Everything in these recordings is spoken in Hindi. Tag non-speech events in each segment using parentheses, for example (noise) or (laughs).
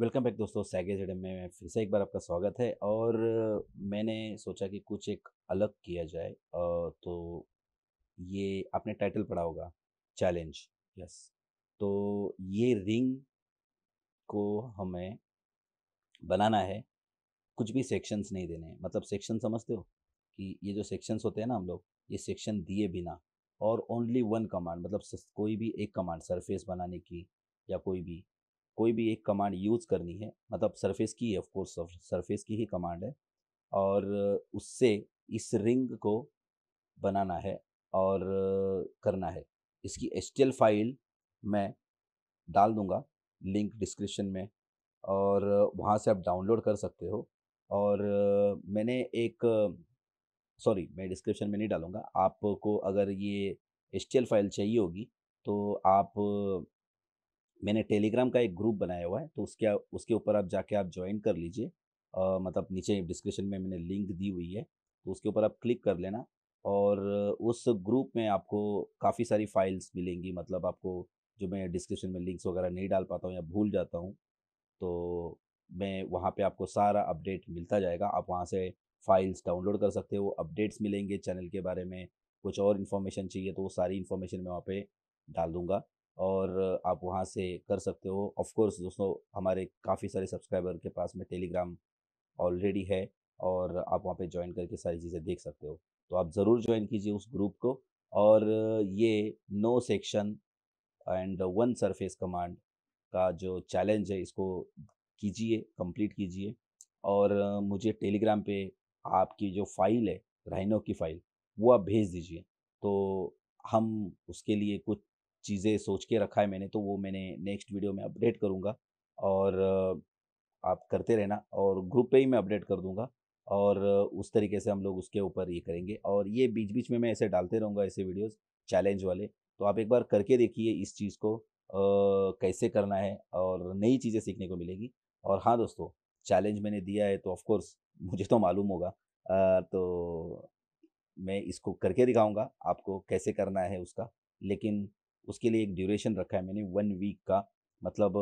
वेलकम बैक दोस्तों सैगे जडम में फिर से एक बार आपका स्वागत है और मैंने सोचा कि कुछ एक अलग किया जाए तो ये आपने टाइटल पढ़ा होगा चैलेंज यस तो ये रिंग को हमें बनाना है कुछ भी सेक्शंस नहीं देने हैं मतलब सेक्शन समझते हो कि ये जो सेक्शंस होते हैं ना हम लोग ये सेक्शन दिए बिना और ओनली वन कमांड मतलब कोई भी एक कमांड सरफेस बनाने की या कोई भी कोई भी एक कमांड यूज़ करनी है मतलब सरफेस की ऑफ ऑफकोर्स सरफेस की ही कमांड है और उससे इस रिंग को बनाना है और करना है इसकी एच फाइल मैं डाल दूंगा लिंक डिस्क्रिप्शन में और वहाँ से आप डाउनलोड कर सकते हो और मैंने एक सॉरी मैं डिस्क्रिप्शन में नहीं डालूंगा आपको अगर ये एच फाइल चाहिए होगी तो आप मैंने टेलीग्राम का एक ग्रुप बनाया हुआ है तो उसके उसके ऊपर आप जाके आप ज्वाइन कर लीजिए मतलब नीचे डिस्क्रिप्शन में मैंने लिंक दी हुई है तो उसके ऊपर आप क्लिक कर लेना और उस ग्रुप में आपको काफ़ी सारी फाइल्स मिलेंगी मतलब आपको जो मैं डिस्क्रिप्शन में लिंक्स वगैरह नहीं डाल पाता हूँ या भूल जाता हूँ तो मैं वहाँ पे आपको सारा अपडेट मिलता जाएगा आप वहाँ से फाइल्स डाउनलोड कर सकते हो अपडेट्स मिलेंगे चैनल के बारे में कुछ और इन्फॉर्मेशन चाहिए तो वो सारी इन्फॉर्मेशन मैं वहाँ पे डाल दूँगा और आप वहाँ से कर सकते हो ऑफ कोर्स दोस्तों हमारे काफ़ी सारे सब्सक्राइबर के पास में टेलीग्राम ऑलरेडी है और आप वहाँ पे ज्वाइन करके सारी चीज़ें देख सकते हो तो आप ज़रूर ज्वाइन कीजिए उस ग्रुप को और ये no section and one surface command का जो चैलेंज है इसको कीजिए कंप्लीट कीजिए और मुझे टेलीग्राम पे आपकी जो फाइल है राइनो की फाइल वो आप भेज दीजिए तो हम उसके लिए कुछ चीज़ें सोच के रखा है मैंने तो वो मैंने नेक्स्ट वीडियो में अपडेट करूँगा और आप करते रहना और ग्रुप पे ही मैं अपडेट कर दूँगा और उस तरीके से हम लोग उसके ऊपर ये करेंगे और ये बीच बीच में मैं ऐसे डालते रहूँगा ऐसे वीडियोस चैलेंज वाले तो आप एक बार करके देखिए इस चीज़ को आ, कैसे करना है और नई चीज़ें सीखने को मिलेगी और हाँ दोस्तों चैलेंज मैंने दिया है तो ऑफकोर्स (laughs) मुझे तो मालूम होगा आ, तो मैं इसको करके दिखाऊँगा आपको कैसे करना है उसका लेकिन उसके लिए एक ड्यूरेशन रखा है मैंने वन वीक का मतलब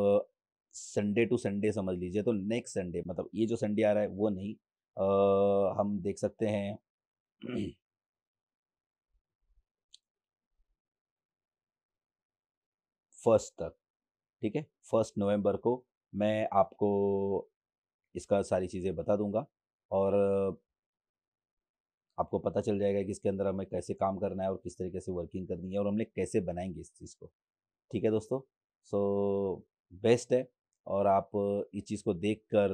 संडे टू संडे समझ लीजिए तो नेक्स्ट संडे मतलब ये जो संडे आ रहा है वो नहीं आ, हम देख सकते हैं फर्स्ट तक ठीक है फर्स्ट नवंबर को मैं आपको इसका सारी चीज़ें बता दूंगा और आपको पता चल जाएगा कि इसके अंदर हमें कैसे काम करना है और किस तरीके से वर्किंग करनी है और हमने कैसे बनाएंगे इस चीज़ को ठीक है दोस्तों सो बेस्ट है और आप इस चीज़ को देख कर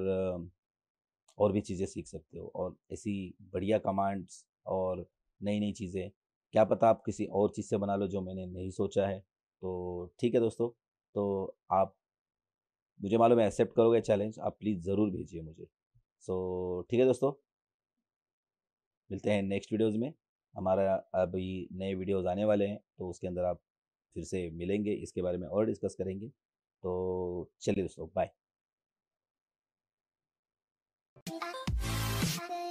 और भी चीज़ें सीख सकते हो और ऐसी बढ़िया कमांड्स और नई नई चीज़ें क्या पता आप किसी और चीज़ से बना लो जो मैंने नहीं सोचा है तो ठीक है दोस्तों तो आप मुझे मालूम है एक्सेप्ट करोगे चैलेंज आप प्लीज़ ज़रूर भेजिए मुझे सो so, ठीक है दोस्तों मिलते हैं नेक्स्ट वीडियोज़ में हमारा अभी नए वीडियोज़ आने वाले हैं तो उसके अंदर आप फिर से मिलेंगे इसके बारे में और डिस्कस करेंगे तो चलिए दोस्तों बाय